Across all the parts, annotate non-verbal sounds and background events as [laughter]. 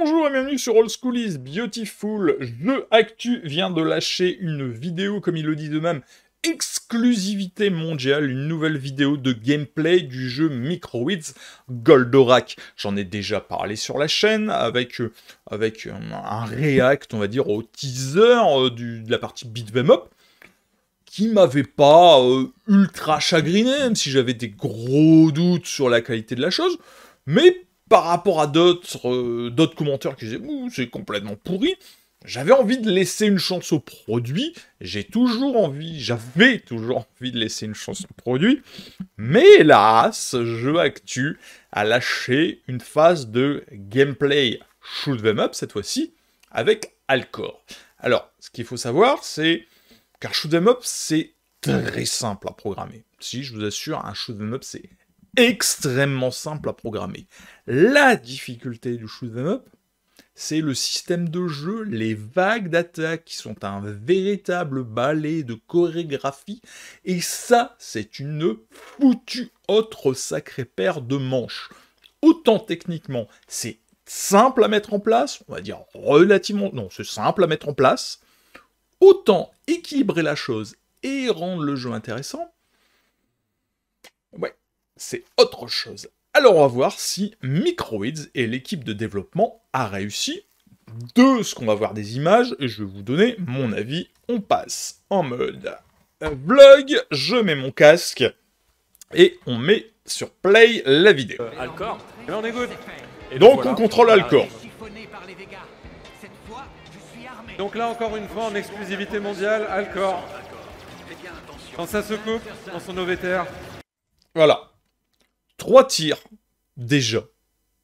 Bonjour et bienvenue sur Old Schoolies, Beautiful. Le Actu vient de lâcher une vidéo, comme il le dit de même, exclusivité mondiale, une nouvelle vidéo de gameplay du jeu Microwits Goldorak. J'en ai déjà parlé sur la chaîne avec, euh, avec euh, un react, on va dire, au teaser euh, de la partie Beat'em Up qui m'avait pas ultra chagriné, même si j'avais des gros doutes sur la qualité de la chose, mais par rapport à d'autres euh, commentaires qui disaient c'est complètement pourri, j'avais envie de laisser une chance au produit. J'ai toujours envie, j'avais toujours envie de laisser une chance au produit. Mais hélas, je jeu actu a lâché une phase de gameplay shoot them up cette fois-ci avec Alcor. Alors, ce qu'il faut savoir, c'est qu'un shoot them up, c'est très simple à programmer. Si je vous assure, un shoot them up, c'est extrêmement simple à programmer. La difficulté du shoot'em up, c'est le système de jeu, les vagues d'attaque qui sont un véritable ballet de chorégraphie, et ça, c'est une foutue autre sacrée paire de manches. Autant techniquement, c'est simple à mettre en place, on va dire relativement, non, c'est simple à mettre en place, autant équilibrer la chose et rendre le jeu intéressant, c'est autre chose. Alors on va voir si Microids et l'équipe de développement a réussi. De ce qu'on va voir des images, et je vais vous donner mon avis. On passe en mode blog. je mets mon casque et on met sur play la vidéo. Euh, on est Et donc, on contrôle Alcor. Donc là encore une fois en exclusivité mondiale, Alcor. Quand ça se coupe dans son OVTR. Voilà, Trois tirs, déjà,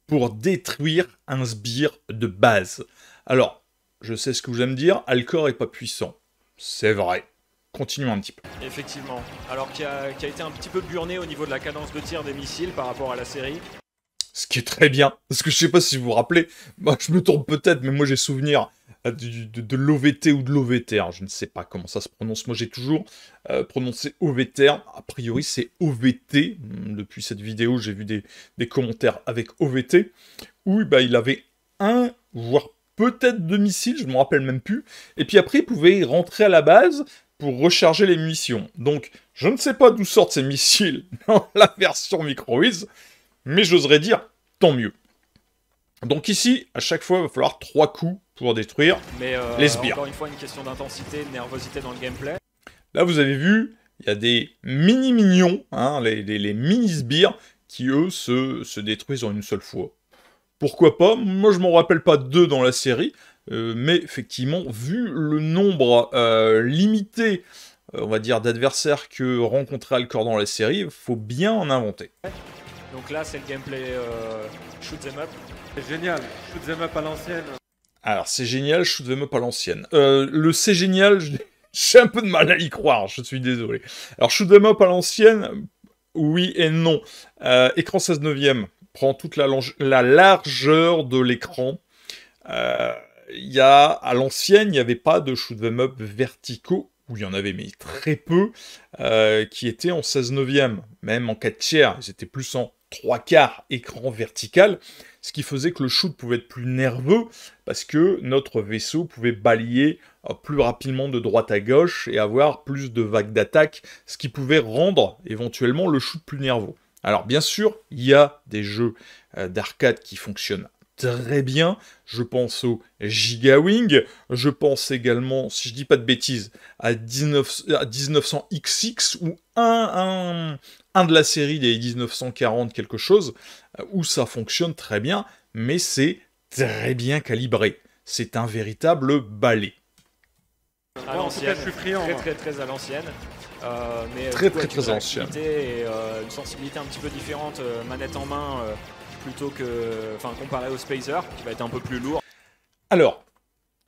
pour détruire un sbire de base. Alors, je sais ce que vous allez me dire, Alcor est pas puissant. C'est vrai. Continuons un petit peu. Effectivement. Alors, qui a, été un petit peu burné au niveau de la cadence de tir des missiles par rapport à la série. Ce qui est très bien. Parce que je sais pas si vous vous rappelez, moi je me trompe peut-être, mais moi j'ai souvenir de, l'OVT ou de l'OVTR. Je ne sais pas comment ça se prononce. Moi, j'ai toujours euh, prononcé OVTR. A priori, c'est OVT. Hmm, depuis cette vidéo, j'ai vu des, commentaires avec OVT, où bah, il avait un, voire peut-être deux missiles, je ne me rappelle même plus. Et puis après, il pouvait rentrer à la base pour recharger les munitions. Donc, je ne sais pas d'où sortent ces missiles [laughs] dans la version microise, mais j'oserais dire, tant mieux. Donc ici, à chaque fois, il va falloir trois coups pour détruire Mais euh, les sbires. Encore une fois, une question d'intensité, de nervosité dans le gameplay. Là, vous avez vu, il y a des mini-mignons, hein, les, mini-sbires, qui eux se, se, détruisent en une seule fois. Pourquoi pas Moi, je m'en rappelle pas deux dans la série, euh, mais effectivement, vu le nombre euh, limité, on va dire, d'adversaires que rencontrait Alcor dans la série, faut bien en inventer. Donc là, c'est le gameplay shoot them up. Génial, shoot them up à l'ancienne. Alors, c'est génial, shoot them up à l'ancienne. Euh, le c'est génial, [laughs] j'ai un peu de mal à y croire, je suis désolé. Alors, shoot them up à l'ancienne, oui et non. Euh, écran 16 neuvième prend toute la, largeur de l'écran. Euh, y a, à l'ancienne, il n'y avait pas de shoot them up verticaux, où il y en avait mais très peu, qui étaient en 16 neuvième, même en 4 tiers, ils étaient plus en trois quarts écran vertical, ce qui faisait que le shoot pouvait être plus nerveux parce que notre vaisseau pouvait balayer euh, plus rapidement de droite à gauche et avoir plus de vagues d'attaque, ce qui pouvait rendre éventuellement le shoot plus nerveux. Alors bien sûr, il y a des jeux euh, d'arcade qui fonctionnent très bien. Je pense au Gigawing. Je pense également, si je dis pas de bêtises, à, 19, à 1900XX ou un, un, de la série des 1940 quelque chose, euh, où ça fonctionne très bien, mais c'est très bien calibré. C'est un véritable balai. Très, très, très à l'ancienne. Euh, mais très, très, très, euh, une sensibilité un petit peu différente, manette en main plutôt que, enfin, comparé au Spacer, qui va être un peu plus lourd. Alors,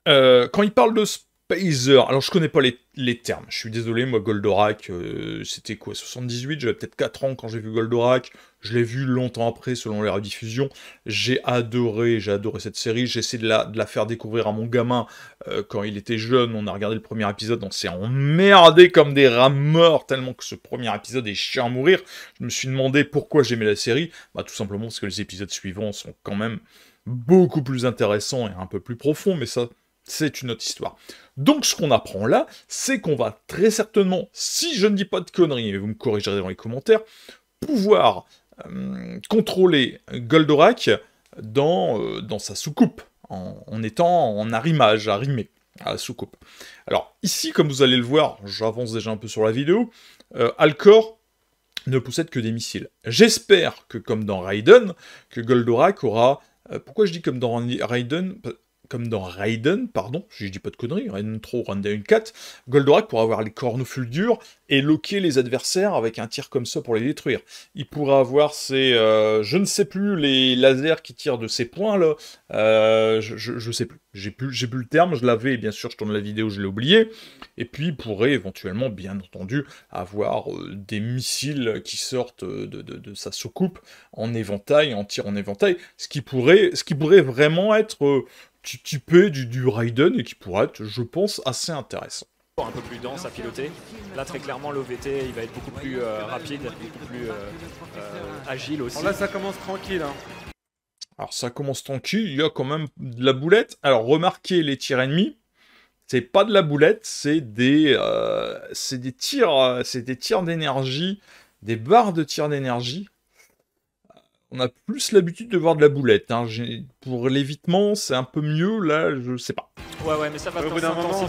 euh, quand il parle de, Phaser. Alors, je connais pas les, termes. Je suis désolé, moi, Goldorak, euh, c'était quoi 78 J'avais peut-être 4 ans quand j'ai vu Goldorak. Je l'ai vu longtemps après, selon les rediffusions. J'ai adoré, j'ai adoré cette série. J'ai essayé de la, faire découvrir à mon gamin euh, quand il était jeune. On a regardé le premier épisode, on s'est emmerdé comme des rats morts, tellement que ce premier épisode est chiant à mourir. Je me suis demandé pourquoi j'aimais la série. Bah, tout simplement parce que les épisodes suivants sont quand même beaucoup plus intéressants et un peu plus profonds, mais ça c'est une autre histoire. Donc ce qu'on apprend là, c'est qu'on va très certainement, si je ne dis pas de conneries, et vous me corrigerez dans les commentaires, pouvoir euh, contrôler Goldorak dans, euh, dans sa soucoupe, en, étant en arrimage, arrimé à la soucoupe. Alors ici, comme vous allez le voir, j'avance déjà un peu sur la vidéo, euh, Alcor ne possède que des missiles. J'espère que comme dans Raiden, que Goldorak aura... pourquoi je dis comme dans Raiden comme dans Raiden, pardon, je dis pas de conneries, Raiden 3 Raiden 4, Goldorak pourrait avoir les cornes fulgures et loquer les adversaires avec un tir comme ça pour les détruire. Il pourrait avoir ses, euh, je ne sais plus, les lasers qui tirent de ces points là, euh, je, ne sais plus, j'ai plus, plus le terme, je l'avais, bien sûr, je tourne la vidéo, je l'ai oublié. Et puis il pourrait éventuellement, bien entendu, avoir euh, des missiles qui sortent de, de, de, sa soucoupe en éventail, en tir en éventail, ce qui pourrait, ce qui pourrait vraiment être typé du, du Raiden et qui pourrait être, je pense, assez intéressant un peu plus dense à piloter. Là, très clairement, l'OVT, il va être beaucoup plus euh, rapide, beaucoup plus euh, euh, agile aussi. là, ça commence tranquille. Hein. Alors, ça commence tranquille, il y a quand même de la boulette. Alors, remarquez les tirs ennemis. C'est pas de la boulette, c'est des, c'est des tirs, c'est des tirs d'énergie, des barres de tirs d'énergie on a plus l'habitude de voir de la boulette. Hein. Pour l'évitement, c'est un peu mieux. Là, je sais pas. Ouais, ouais, mais ça va vraiment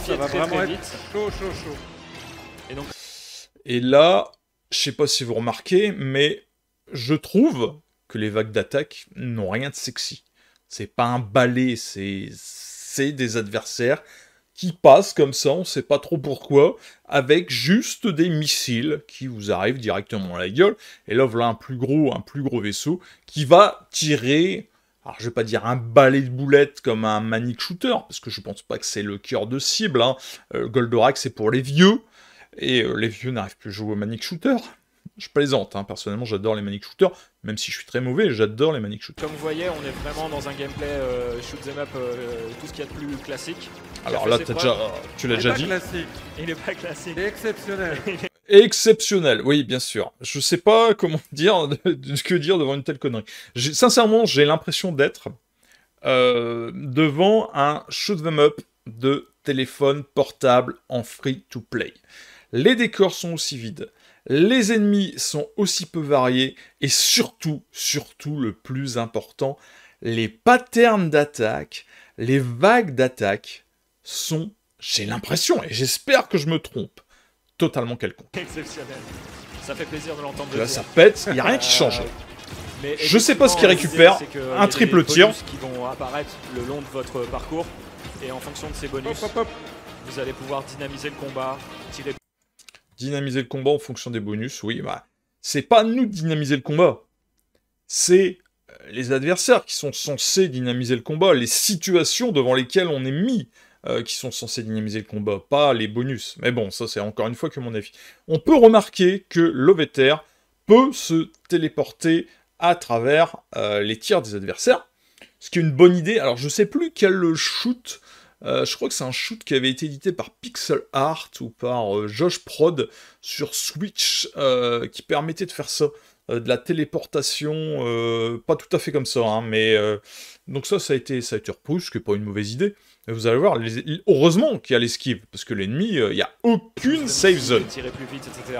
vite. chaud, chaud, chaud. Et, Et là, je sais pas si vous remarquez, mais je trouve que les vagues d'attaque n'ont rien de sexy. C'est pas un balai, c'est des adversaires qui passe comme ça, on sait pas trop pourquoi, avec juste des missiles qui vous arrivent directement à la gueule. Et là, voilà un plus gros, un plus gros vaisseau qui va tirer alors je vais pas dire un balai de boulettes comme un manic shooter, parce que je pense pas que c'est le cœur de cible. Hein. Euh, Goldorak c'est pour les vieux, et euh, les vieux n'arrivent plus à jouer au manic shooter. Je plaisante, hein, personnellement j'adore les manic shooters, même si je suis très mauvais, j'adore les manic shooters. Comme vous voyez, on est vraiment dans un gameplay euh, shoot them up, euh, tout ce qu'il y a de plus classique. Alors là, déjà, euh, tu l'as déjà dit. Il n'est pas classique. Il est exceptionnel. [laughs] exceptionnel, oui, bien sûr. Je ne sais pas comment [laughs] dire, ce que dire devant une telle connerie. Sincèrement, j'ai l'impression d'être devant un shoot them up de téléphone portable en free to play. Les décors sont aussi vides. Les ennemis sont aussi peu variés et surtout, surtout le plus important, les patterns d'attaque, les vagues d'attaque sont, j'ai l'impression, et j'espère que je me trompe, totalement quelconque. Exceptionnel. Ça fait plaisir de l'entendre. Là, ça pète, il n'y a rien qui euh, change. Mais je sais pas ce qu'il récupère, un triple tir. qui vont apparaître le long de votre parcours, et en fonction de ces bonus, vous allez pouvoir dynamiser le combat, tirer Dynamiser le combat en fonction des bonus, oui, bah, c'est pas nous de dynamiser le combat. C'est euh, les adversaires qui sont censés dynamiser le combat, les situations devant lesquelles on est mis euh, qui sont censés dynamiser le combat, pas les bonus. Mais bon, ça c'est encore une fois que mon avis. On peut remarquer que l'Oveter peut se téléporter à travers euh, les tirs des adversaires, ce qui est une bonne idée. Alors je sais plus quel shoot euh, je crois que c'est un shoot qui avait été édité par Pixel Art ou par euh, Josh Prod sur Switch euh, qui permettait de faire ça. de la téléportation, pas tout à fait comme ça, hein, mais donc ça, ça a été, ça a été repoussé, ce qui pas une mauvaise idée. Et vous allez voir, heureusement qu'il y a l'esquive, parce que l'ennemi, il n'y a aucune save zone. Tirer plus vite, etc.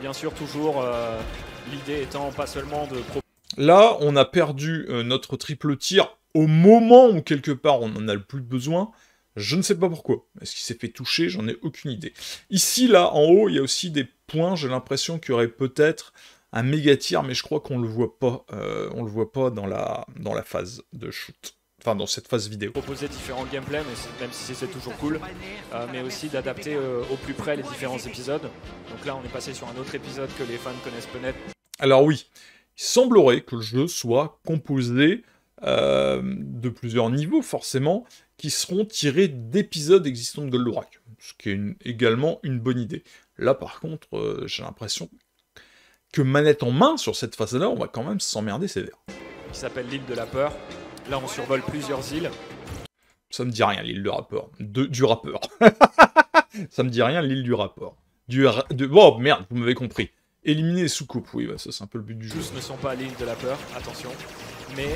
Bien sûr, toujours l'idée étant pas seulement de. Là, on a perdu notre triple tir au moment où quelque part on en a le plus besoin. Je ne sais pas pourquoi. Est-ce qu'il s'est fait toucher J'en ai aucune idée. Ici, là, en haut, il y a aussi des points. J'ai l'impression qu'il y aurait peut-être un méga tir, mais je crois qu'on le voit pas. Euh, on le voit pas dans la, dans la phase de shoot. Enfin, dans cette phase vidéo. Proposer différents gameplays, même si c'est toujours cool, euh, mais aussi d'adapter euh, au plus près les différents épisodes. Donc là, on est passé sur un autre épisode que les fans connaissent peut-être. Alors oui, il semblerait que le jeu soit composé euh, de plusieurs niveaux forcément, qui seront tirés d'épisodes existants de Goldorak, ce qui est également une bonne idée. Là par contre, euh, j'ai l'impression que manette en main sur cette phase-là, on va quand même s'emmerder sévère. Qui s'appelle l'île de la peur. Là, on survole plusieurs îles. Ça me dit rien, l'île du rappeur. De, du rappeur. [laughs] ça me dit rien, l'île du rapport. Du, de, oh merde, vous m'avez compris. Éliminer les soucoupes, oui, bah, ça c'est un peu le but du jeu. Tous ne sont pas l'île de la peur, attention mais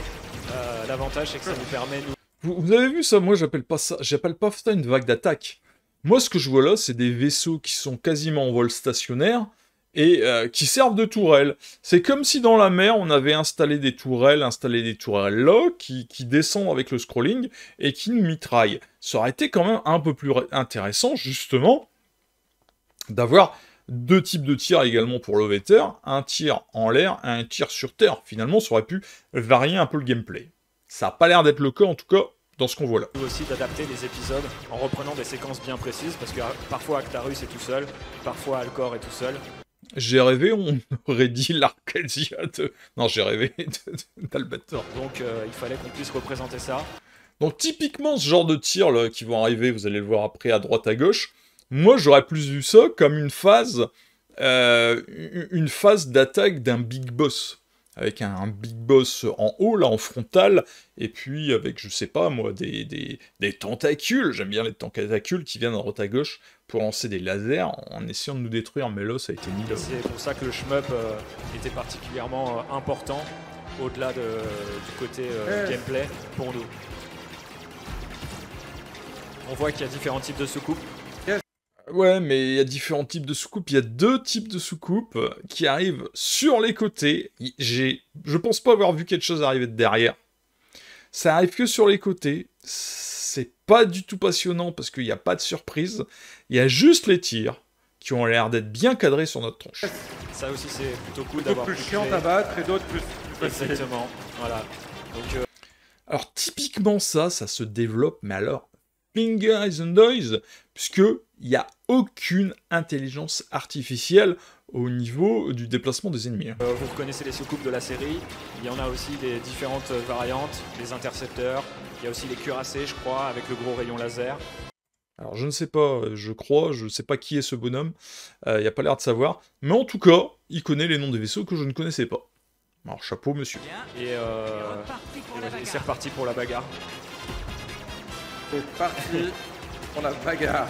euh, l'avantage c'est que ça vous permet... Nous... Vous, avez vu ça Moi j'appelle pas ça, j'appelle pas une vague d'attaque. Moi ce que je vois là c'est des vaisseaux qui sont quasiment en vol stationnaire et euh, qui servent de tourelles. C'est comme si dans la mer, on avait installé des tourelles, installé des tourelles là, qui, qui descendent avec le scrolling et qui nous mitraillent. Ça aurait été quand même un peu plus intéressant, justement, d'avoir deux types de tirs également pour l'Oveter, un tir en l'air et un tir sur terre. Finalement, ça aurait pu varier un peu le gameplay. Ça n'a pas l'air d'être le cas, en tout cas, dans ce qu'on voit là. aussi d'adapter les épisodes en reprenant des séquences bien précises, parce que euh, parfois Actarus est tout seul, parfois Alcor est tout seul. J'ai rêvé, on [laughs] aurait dit l'Arcadia de... Non, j'ai rêvé d'Albator. Donc euh, il fallait qu'on puisse représenter ça. Donc typiquement ce genre de tir qui vont arriver, vous allez le voir après à droite à gauche, moi, j'aurais plus vu ça comme une phase, euh, une phase d'attaque d'un big boss avec un, big boss en haut, là, en frontal, et puis avec, je sais pas, moi, des, tentacules, j'aime bien les tentacules qui viennent en droite à gauche pour lancer des lasers en essayant de nous détruire, mais là, ça a été nul. C'est pour ça que le shmup euh, était particulièrement euh, important, au-delà du côté gameplay, pour nous. On voit qu'il y a différents types de soucoupes. Ouais, mais il y a différents types de soucoupes. Il y a deux types de soucoupes qui arrivent sur les côtés. J'ai, je pense pas avoir vu quelque chose arriver de derrière. Ça arrive que sur les côtés. C'est pas du tout passionnant parce qu'il n'y a pas de surprise. Il y a juste les tirs qui ont l'air d'être bien cadrés sur notre tronche. Ça aussi, c'est plutôt cool d'avoir plus chiant à battre et d'autres plus. Exactement. Voilà. Euh, alors typiquement ça, ça se développe, mais alors Ping Eyes and noise, puisque il n'y a aucune intelligence artificielle au niveau du déplacement des ennemis. Euh, vous reconnaissez les soucoupes de la série, il y en a aussi des différentes variantes, les intercepteurs, il y a aussi les cuirassés je crois, avec le gros rayon laser. Alors je ne sais pas, euh, je crois, je ne sais pas qui est ce bonhomme, euh, il n'y a pas l'air de savoir, mais en tout cas, il connaît les noms des vaisseaux que je ne connaissais pas. Alors chapeau monsieur. Et, euh... et c'est reparti pour la bagarre. C'est parti pour la bagarre.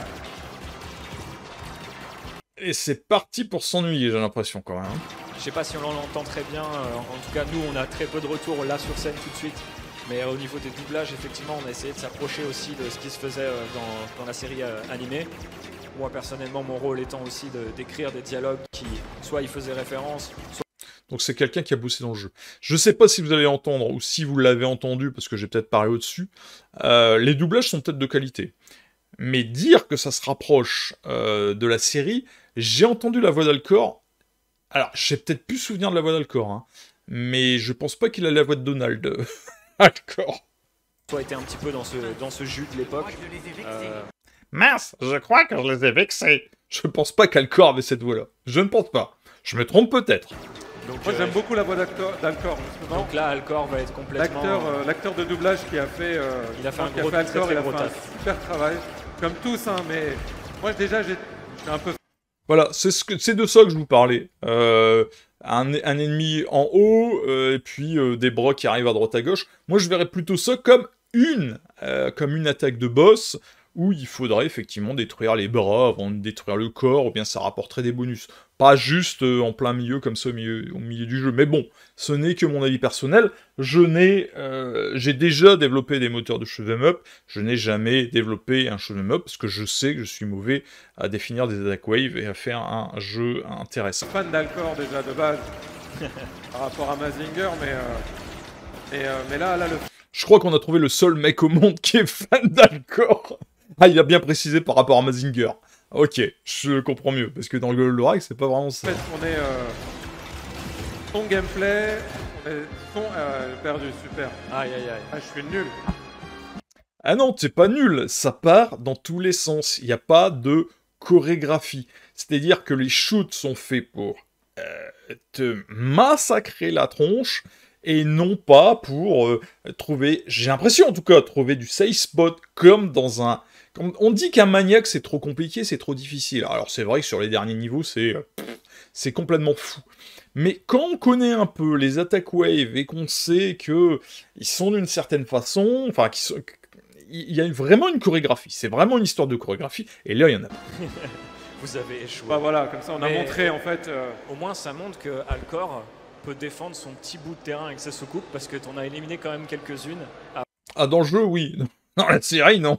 Et c'est parti pour s'ennuyer, j'ai l'impression quand même. Je sais pas si on l'entend très bien. Euh, en tout cas, nous, on a très peu de retours là sur scène tout de suite. Mais euh, au niveau des doublages, effectivement, on a essayé de s'approcher aussi de ce qui se faisait euh, dans, la série animée. Moi personnellement, mon rôle étant aussi d'écrire des dialogues qui soit il faisaient référence, soit donc c'est quelqu'un qui a bossé dans le jeu. Je ne sais pas si vous allez entendre ou si vous l'avez entendu, parce que j'ai peut-être parlé au-dessus. Euh, les doublages sont peut-être de qualité. Mais dire que ça se rapproche euh, de la série, j'ai entendu la voix d'Alcor. Alors, j'ai peut-être plus souvenir de la voix d'Alcor, hein. mais je pense pas qu'il allait la voix de Donald. Euh, [laughs] Alcor. Toi, était un petit peu dans ce, dans ce jus de l'époque. Euh... Mince, je crois que je les ai vexés. Je pense pas qu'Alcor avait cette voix-là. Je ne pense pas. Je me trompe peut-être. Moi, j'aime euh, beaucoup la voix d'Alcor, Donc là, Alcor va être complètement. L'acteur euh, de doublage qui a fait, euh, il a fait un super travail, comme tous, hein, mais moi, déjà, j'ai un peu. Voilà, c'est ce de ça que je vous parlais. un, ennemi en haut, et puis des bras qui arrivent à droite à gauche. Moi, je verrais plutôt ça comme une, comme une attaque de boss où il faudrait effectivement détruire les bras avant de détruire le corps, ou bien ça rapporterait des bonus. Pas juste euh, en plein milieu comme ça au milieu, au milieu du jeu. Mais bon, ce n'est que mon avis personnel. Je n'ai, euh, j'ai déjà développé des moteurs de shoot'em up. Je n'ai jamais développé un shoot'em up parce que je sais que je suis mauvais à définir des attack waves et à faire un jeu intéressant. Fan d'Alcor déjà de base [laughs] par rapport à Mazinger, mais, euh, mais là, là le je crois qu'on a trouvé le seul mec au monde qui est fan d'Alcor. [laughs] Ah, il a bien précisé par rapport à Mazinger. Ok, je comprends mieux, parce que dans le Lorac, c'est pas vraiment ça. est. Euh, son gameplay. son. Euh, perdu, super. Aïe aïe aïe. Ah, je suis nul. Ah non, t'es pas nul, ça part dans tous les sens. Il n'y a pas de chorégraphie. C'est-à-dire que les shoots sont faits pour euh, te massacrer la tronche et non pas pour euh, trouver, j'ai l'impression en tout cas, trouver du safe spot comme dans un on dit qu'un maniaque c'est trop compliqué, c'est trop difficile. Alors c'est vrai que sur les derniers niveaux c'est euh, c'est complètement fou. Mais quand on connaît un peu les attaques wave et qu'on sait que ils sont d'une certaine façon, enfin il y a vraiment une chorégraphie. C'est vraiment une histoire de chorégraphie. Et là il y en a. [laughs] Vous avez échoué. Bah voilà, comme ça on a montré en fait. Euh, au moins ça montre que Alcor peut défendre son petit bout de terrain avec sa soucoupe parce que t'en as éliminé quand même quelques-unes. À... Ah dans le jeu oui. Non, la série, non.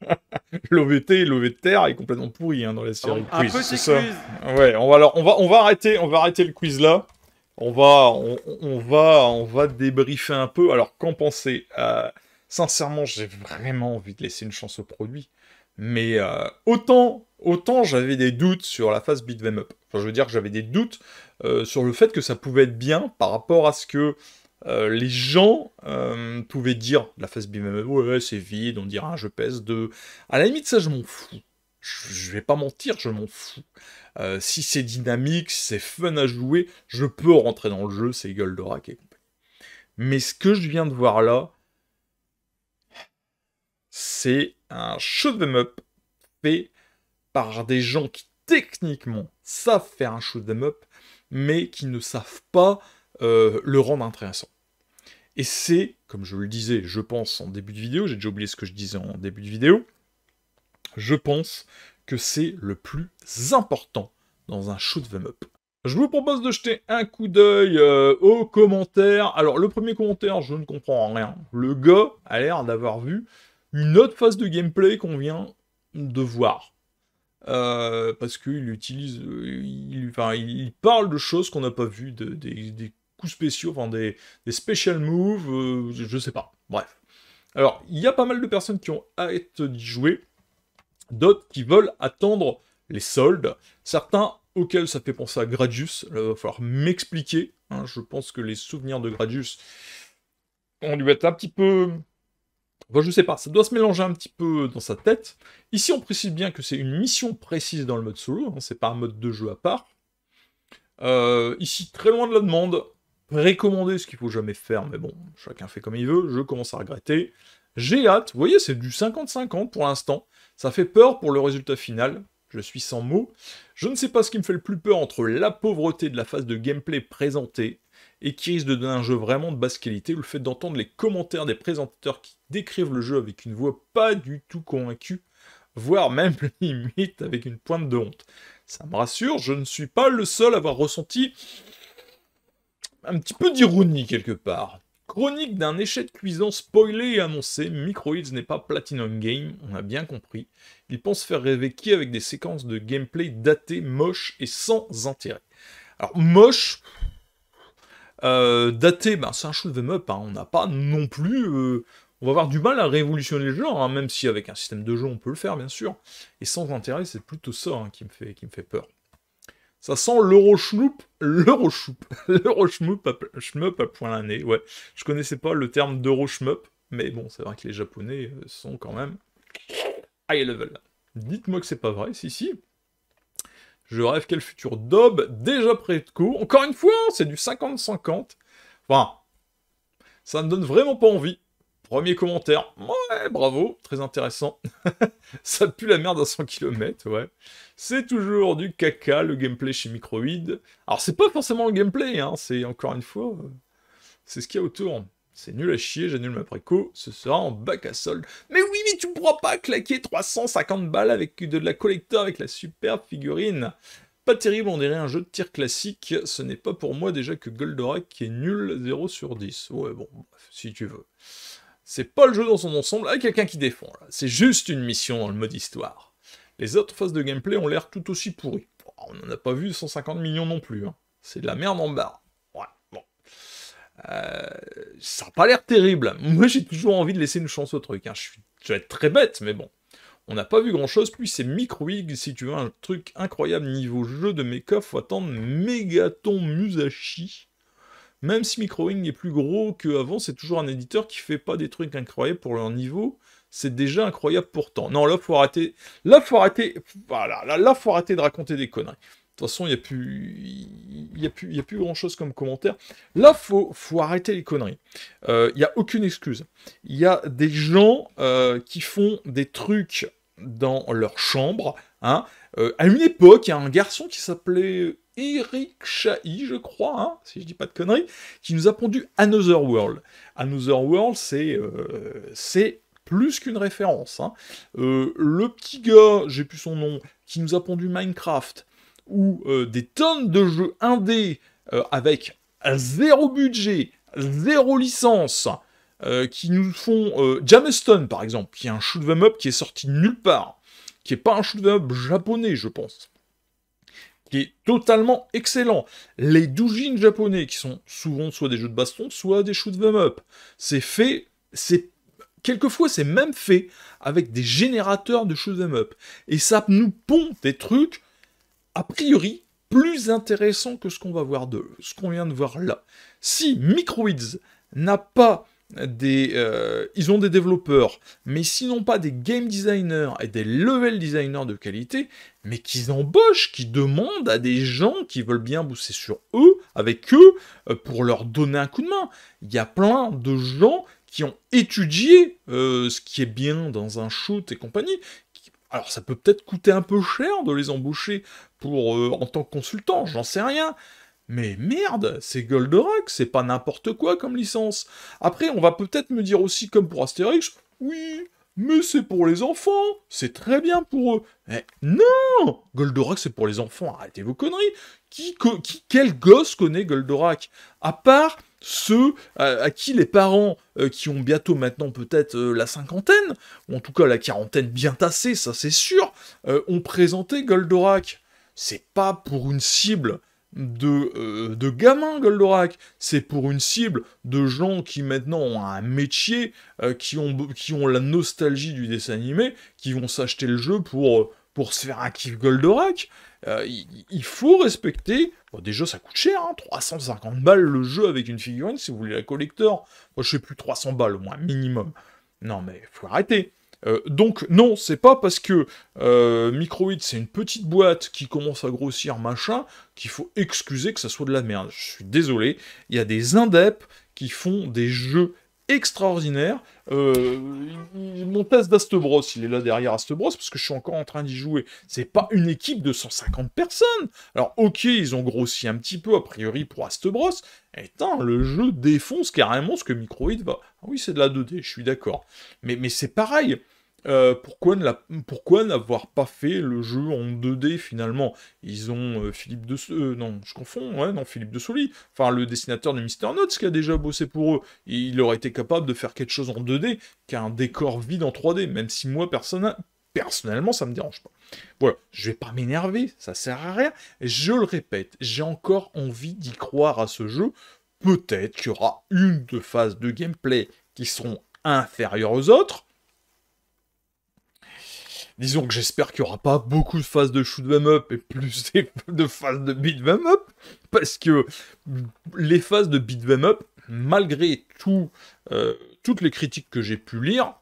[laughs] L'OVT, l'OVT est complètement pourri hein, dans la série. Un petit ça. Ouais, on va, on, va, on, va arrêter, on va arrêter le quiz là. On va, on, va, on va débriefer un peu. Alors, qu'en pensez euh, Sincèrement, j'ai vraiment envie de laisser une chance au produit. Mais euh, autant, autant j'avais des doutes sur la phase beat them up. Enfin, je veux dire que j'avais des doutes euh, sur le fait que ça pouvait être bien par rapport à ce que euh, les gens euh, pouvaient dire la face BMM, ouais, c'est vide, on dira ah, je pèse de À la limite, ça, je m'en fous. Je, vais pas mentir, je m'en fous. Euh, si c'est dynamique, c'est fun à jouer, je peux rentrer dans le jeu, c'est gueule de compagnie. Mais ce que je viens de voir là, c'est un shoot'em up fait par des gens qui techniquement savent faire un shoot'em up, mais qui ne savent pas euh, le rendre intéressant. Et c'est, comme je le disais, je pense en début de vidéo, j'ai déjà oublié ce que je disais en début de vidéo, je pense que c'est le plus important dans un shoot them up. Je vous propose de jeter un coup d'œil euh, aux commentaires. Alors, le premier commentaire, je ne comprends rien. Le gars a l'air d'avoir vu une autre phase de gameplay qu'on vient de voir. Euh, parce qu'il utilise, il, enfin, il parle de choses qu'on n'a pas vues, des, spéciaux, enfin des, des special moves, euh, je, sais pas. Bref. Alors, il y a pas mal de personnes qui ont hâte d'y jouer, d'autres qui veulent attendre les soldes, certains auxquels ça fait penser à Gradius, il va falloir m'expliquer, hein, je pense que les souvenirs de Gradius, on lui être un petit peu... Enfin, je sais pas, ça doit se mélanger un petit peu dans sa tête. Ici, on précise bien que c'est une mission précise dans le mode solo, hein, c'est pas un mode de jeu à part. Euh, ici, très loin de la demande, Recommander ce qu'il faut jamais faire, mais bon, chacun fait comme il veut, je commence à regretter. J'ai hâte, vous voyez, c'est du 50-50 pour l'instant. Ça fait peur pour le résultat final, je suis sans mots. Je ne sais pas ce qui me fait le plus peur entre la pauvreté de la phase de gameplay présentée et qui risque de donner un jeu vraiment de basse qualité ou le fait d'entendre les commentaires des présentateurs qui décrivent le jeu avec une voix pas du tout convaincue, voire même [laughs] limite avec une pointe de honte. Ça me rassure, je ne suis pas le seul à avoir ressenti un petit peu d'ironie quelque part. Chronique d'un échec cuisant spoilé et annoncé, Microids n'est pas Platinum Game, on a bien compris. Il pense faire rêver qui avec des séquences de gameplay datées, moches et sans intérêt. Alors, moche, euh, datées, daté, ben, c'est un shoot'em up, hein. on n'a pas non plus... Euh, on va avoir du mal à révolutionner le genre, hein, même si avec un système de jeu on peut le faire, bien sûr. Et sans intérêt, c'est plutôt ça hein, qui, me fait, qui me fait peur. Ça sent l'eurochnoop, l'euro [laughs] l'euroschmup à, à point l'année. Ouais, je connaissais pas le terme d'euroschmup, mais bon, c'est vrai que les Japonais euh, sont quand même high level. Dites-moi que c'est pas vrai, si, si. Je rêve quel futur daube, déjà prêt de coup. Encore une fois, c'est du 50-50. Enfin, ça ne donne vraiment pas envie. Premier commentaire. Ouais, bravo, très intéressant. [laughs] ça pue la merde à 100 km, ouais. C'est toujours du caca, le gameplay chez Microïd. Alors, c'est pas forcément le gameplay, hein, c'est encore une fois, euh, c'est ce qu'il y a autour. C'est nul à chier, j'annule ma préco, ce sera en bac à solde. Mais oui, mais tu pourras pas claquer 350 balles avec de la collector avec la superbe figurine. Pas terrible, on dirait un jeu de tir classique, ce n'est pas pour moi déjà que Goldorak qui est nul 0 sur 10. Ouais, bon, si tu veux. C'est pas le jeu dans son ensemble, avec quelqu'un qui défend. C'est juste une mission dans le mode histoire. Les autres phases de gameplay ont l'air tout aussi pourries. On n'en a pas vu 150 millions non plus. Hein. C'est de la merde en barre. Euh, ça n'a pas l'air terrible. Moi, j'ai toujours envie de laisser une chance au truc. Hein. Je, suis... vais être très bête, mais bon. On n'a pas vu grand-chose, puis c'est Microig, si tu veux un truc incroyable niveau jeu de make-up, faut attendre Megaton Musashi. Même si Microwing est plus gros qu'avant, c'est toujours un éditeur qui fait pas des trucs incroyables pour leur niveau. C'est déjà incroyable pourtant. Non, là, faut arrêter. Là, faut arrêter. Voilà, là, là faut arrêter de raconter des conneries. De toute façon, il n'y a plus, il a y a plus grand chose comme commentaire. Là, faut, faut arrêter les conneries. Euh, il y n'y a aucune excuse. Il y a des gens euh, qui font des trucs dans leur chambre. Hein. Euh, à une époque, il y a un garçon qui s'appelait Eric Chahi, je crois, hein, si je dis pas de conneries, qui nous a pondu Another World. Another World, c'est euh, plus qu'une référence. Hein. Euh, le petit gars, j'ai plus son nom, qui nous a pondu Minecraft, ou euh, des tonnes de jeux indés avec zéro budget, zéro licence, qui nous font Jameston, par exemple, qui est un shoot up qui est sorti nulle part, qui est pas un shoot up japonais, je pense qui est totalement excellent. Les doujins japonais, qui sont souvent soit des jeux de baston, soit des shoot them up. C'est fait, c'est quelquefois c'est même fait avec des générateurs de shoot them up. Et ça nous pond des trucs, a priori, plus intéressants que ce qu'on va voir de ce qu'on vient de voir là. Si Microids n'a pas des, euh, ils ont des développeurs, mais sinon pas des game designers et des level designers de qualité, mais qu'ils embauchent, qui demandent à des gens qui veulent bien bosser sur eux, avec eux, euh, pour leur donner un coup de main. Il y a plein de gens qui ont étudié euh, ce qui est bien dans un shoot et compagnie. Alors ça peut peut-être coûter un peu cher de les embaucher pour en tant que consultant, j'en sais rien. Mais merde, c'est Goldorak, c'est pas n'importe quoi comme licence. Après, on va peut-être me dire aussi, comme pour Astérix, oui, mais c'est pour les enfants, c'est très bien pour eux. Mais eh, non Goldorak, c'est pour les enfants, arrêtez vos conneries. Qui, quel gosse connaît Goldorak À part ceux à, qui les parents euh, qui ont bientôt maintenant peut-être euh, la cinquantaine, ou en tout cas la quarantaine bien tassée, ça c'est sûr, euh, ont présenté Goldorak. C'est pas pour une cible euh, de, gamins Goldorak, c'est pour une cible de gens qui maintenant ont un métier, euh, qui, ont, qui ont la nostalgie du dessin animé, qui vont s'acheter le jeu pour, euh, pour se faire un kiff Goldorak. il, faut respecter. déjà, ça coûte cher, 350 hein, balles le jeu avec une figurine si vous voulez la collector. Moi, je sais plus 300 balles au moins, minimum. Non, mais il faut arrêter. Euh, donc non, c'est pas parce que euh, c'est une petite boîte qui commence à grossir machin qu'il faut excuser que ça soit de la merde. Je suis désolé, il y a des indeps qui font des jeux extraordinaires. Euh, mon test d'Astebros, il est là derrière Astebros parce que je suis encore en train d'y jouer. C'est pas une équipe de 150 personnes. Alors ok, ils ont grossi un petit peu a priori pour Astebros. Et tant le jeu défonce carrément ce que Microïd va. Ah oui, c'est de la 2D, je suis d'accord. Mais, mais c'est pareil. Euh, pourquoi, ne n'avoir pas fait le jeu en 2D finalement Ils ont euh, Philippe de euh, non, je confonds, non, Philippe de enfin le dessinateur de Mister Notes qui a déjà bossé pour eux. Il aurait été capable de faire quelque chose en 2D qu'un décor vide en 3D, même si moi personnellement, ça me dérange pas. Voilà, je vais pas m'énerver, ça sert à rien. Je le répète, j'ai encore envie d'y croire à ce jeu. Peut-être qu'il y aura une deux phases de gameplay qui seront inférieures aux autres, Disons que j'espère qu'il n'y aura pas beaucoup de phases de shoot them up et plus [laughs] de phases de beat them up, parce que les phases de beat them up, malgré euh, toutes les critiques que j'ai pu lire,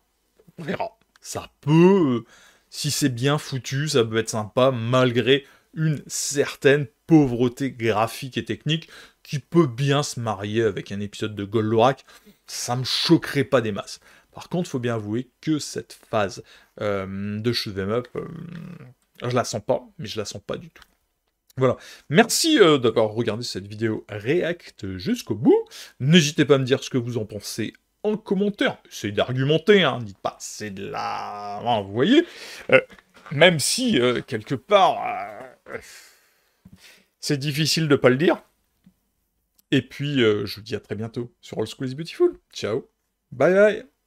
on verra. Ça peut, euh, si c'est bien foutu, ça peut être sympa, malgré une certaine pauvreté graphique et technique qui peut bien se marier avec un épisode de Goldorak. Ça me choquerait pas des masses. Par contre, faut bien avouer que cette phase euh, de shoot them up, euh, je la sens pas, mais je la sens pas du tout. Voilà. Merci euh, d'avoir regardé cette vidéo React jusqu'au bout. N'hésitez pas à me dire ce que vous en pensez en commentaire. Essayez d'argumenter, hein. Dites pas c'est de la... Hein, vous voyez Même si, quelque part, c'est difficile de ne pas le dire. Et puis, je vous dis à très bientôt sur All School is Beautiful. Ciao. Bye bye.